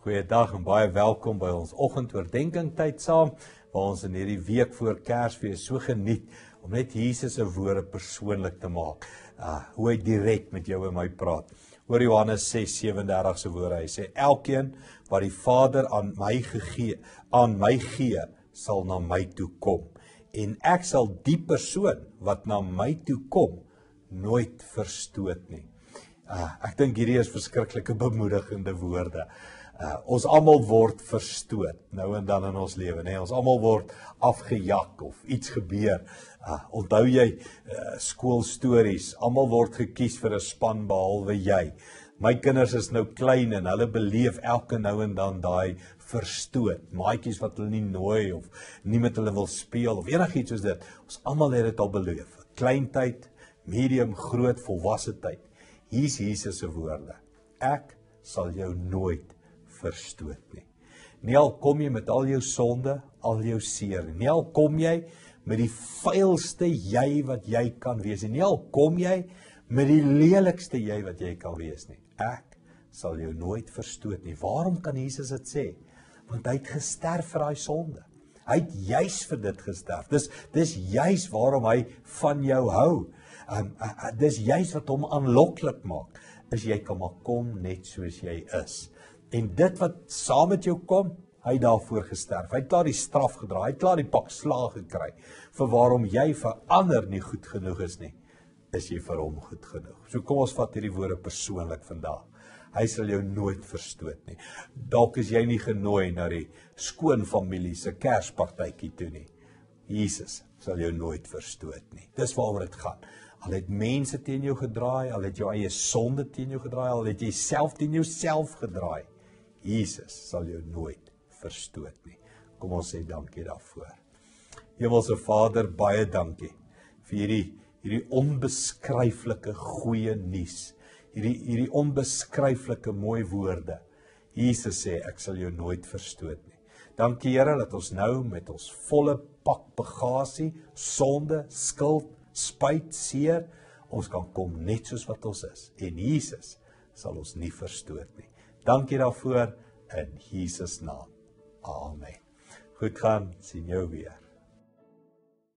Goeiedag en baie welkom by ons oggendoordenkings tyd saam waar ons in hierdie week voor Kersfees so geniet om net Jesus se woorde persoonlik te maak. Uh hoe hy direk met jou en my praat. Oor Johannes 6:37 se woorde, hy sê elkeen wat die Vader aan my gegee aan my gee, sal na my toe kom en ek sal die persoon wat na my toe kom nooit verstoot nie. Uh ek dink hierdie is verskriklike bemoedigende woorde. Uh, ons almal word verstoot nou en dan in ons lewe, nê? Ons almal word afgejak of iets gebeur. Uh, onthou jy uh, skoolstories? Almal word gekies vir 'n span behalwe jy. My kinders is nou klein en hulle beleef elke nou en dan daai verstoot. Maatjies wat hulle nie nooi of nie met hulle wil speel of enigiets soos dit. Ons almal het dit al beleef. Kleintyd, medium, groot, volwasse tyd. Hier's Jesus se woorde. Ek sal jou nooit verstoot nie. Nie al kom jy met al jou sonde, al jou seer, nie al kom jy met die vuilste jy wat jy kan wees nie. Nie al kom jy met die lelikste jy wat jy kan wees nie. Ek sal jou nooit verstoot nie. Waarom kan Jesus dit sê? Want hy het gesterf vir daai sonde. Hy het juis vir dit gesterf. Dis dis juis waarom hy van jou hou. Um, uh, uh, dis juis wat hom aanloklik maak. Is jy kan maar kom net soos jy is en dit wat saam met jou kom, hy het daarvoor gesterf. Hy het klaar die straf gedra, hy het klaar die pak slaag gekry vir waarom jy vir ander nie goed genoeg is nie, is jy vir hom goed genoeg. So kom ons vat hierdie woorde persoonlik vandag. Hy sal jou nooit verstoot nie. Dalk is jy nie genooi na die skoon familie se Kerspartytjie toe nie. Jesus sal jou nooit verstoot nie. Dis waaroor dit gaan. Al het mense teen jou gedraai, al het jou eie sonde teen jou gedraai, al het jy self teen jouself gedraai. Jesus sal jou nooit verstoot nie. Kom ons sê dankie daarvoor. Hemelse Vader, baie dankie vir hierdie hierdie onbeskryflike goeie nuus. Hierdie hierdie onbeskryflike mooi woorde. Jesus sê ek sal jou nooit verstoot nie. Dankie Here dat ons nou met ons volle pak bagasie, sonde, skuld, spyt, seer, ons kan kom net soos wat ons is en Jesus sal ons nie verstoot nie. Dankie daarvoor in Jesus naam. Amen. Goed gaan, sien jou weer.